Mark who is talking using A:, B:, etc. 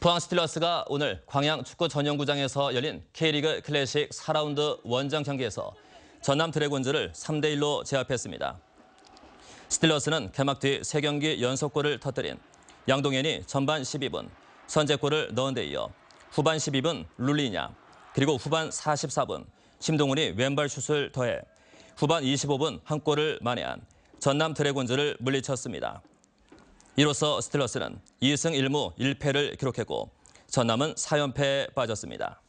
A: 포항 스틸러스가 오늘 광양 축구 전용구장에서 열린 K리그 클래식 4라운드 원정 경기에서 전남 드래곤즈를 3대1로 제압했습니다. 스틸러스는 개막 뒤 3경기 연속골을 터뜨린 양동현이 전반 12분 선제골을 넣은 데 이어 후반 12분 룰리냐 그리고 후반 44분 심동훈이 왼발 슛을 더해 후반 25분 한 골을 만회한 전남 드래곤즈를 물리쳤습니다. 이로써 스틸러스는 2승 1무 1패를 기록했고 전남은 4연패에 빠졌습니다.